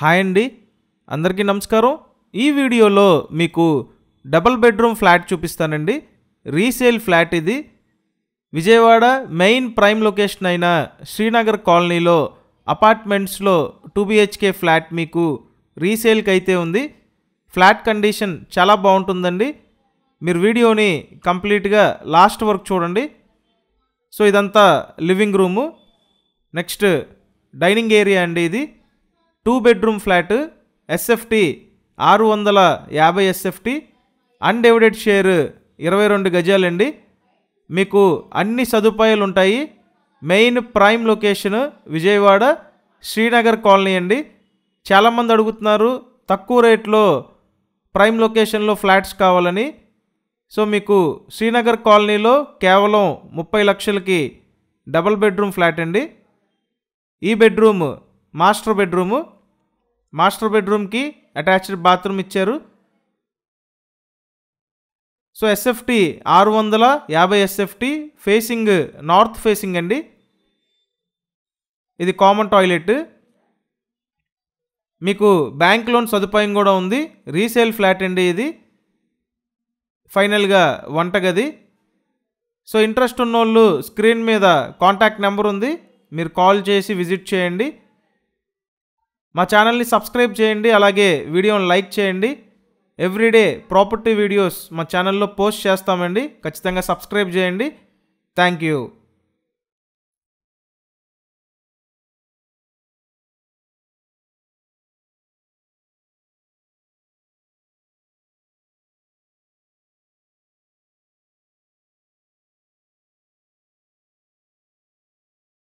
hi అండి అందరికీ నమస్కారం ఈ వీడియోలో మీకు డబల్ బెడ్రూమ్ ఫ్లాట్ చూపిస్తానండి రీసేల్ ఫ్లాట్ ఇది విజయవాడ మెయిన్ ప్రైమ్ లొకేషన్ అయిన శ్రీనగర్ కాలనీలో అపార్ట్మెంట్స్లో టూ బిహెచ్కే ఫ్లాట్ మీకు రీసేల్కి అయితే ఉంది ఫ్లాట్ కండిషన్ చాలా బాగుంటుందండి మీరు వీడియోని కంప్లీట్గా లాస్ట్ వరకు చూడండి సో ఇదంతా living room next dining area అండి ఇది టూ బెడ్రూమ్ ఫ్లాట్ ఎస్ఎఫ్టీ ఆరు వందల యాభై ఎస్ఎఫ్టీ అన్డివిడెడ్ షేర్ ఇరవై రెండు గజాలండి మీకు అన్ని సదుపాయాలు ఉంటాయి main prime location Vijayawada Srinagar colony అండి చాలామంది అడుగుతున్నారు తక్కువ రేట్లో ప్రైమ్ లొకేషన్లో ఫ్లాట్స్ కావాలని సో మీకు శ్రీనగర్ కాలనీలో కేవలం ముప్పై లక్షలకి డబల్ బెడ్రూమ్ ఫ్లాట్ అండి ఈ బెడ్రూమ్ మాస్టర్ బెడ్రూము మాస్టర్ బెడ్రూమ్కి అటాచ్డ్ బాత్రూమ్ ఇచ్చారు సో ఎస్ఎఫ్టీ ఆరు వందల యాభై ఎస్ఎఫ్టీ ఫేసింగ్ నార్త్ ఫేసింగ్ అండి ఇది కామన్ టాయిలెట్ మీకు బ్యాంక్ లోన్ సదుపాయం కూడా ఉంది రీసేల్ ఫ్లాట్ అండి ఇది ఫైనల్గా వంటగది సో ఇంట్రెస్ట్ ఉన్నోళ్ళు స్క్రీన్ మీద కాంటాక్ట్ నెంబర్ ఉంది మీరు కాల్ చేసి విజిట్ చేయండి మా ఛానల్ని సబ్స్క్రైబ్ చేయండి అలాగే వీడియోని లైక్ చేయండి ఎవ్రీడే ప్రాపర్టీ వీడియోస్ మా ఛానల్లో పోస్ట్ చేస్తామండి ఖచ్చితంగా సబ్స్క్రైబ్ చేయండి థ్యాంక్ యూ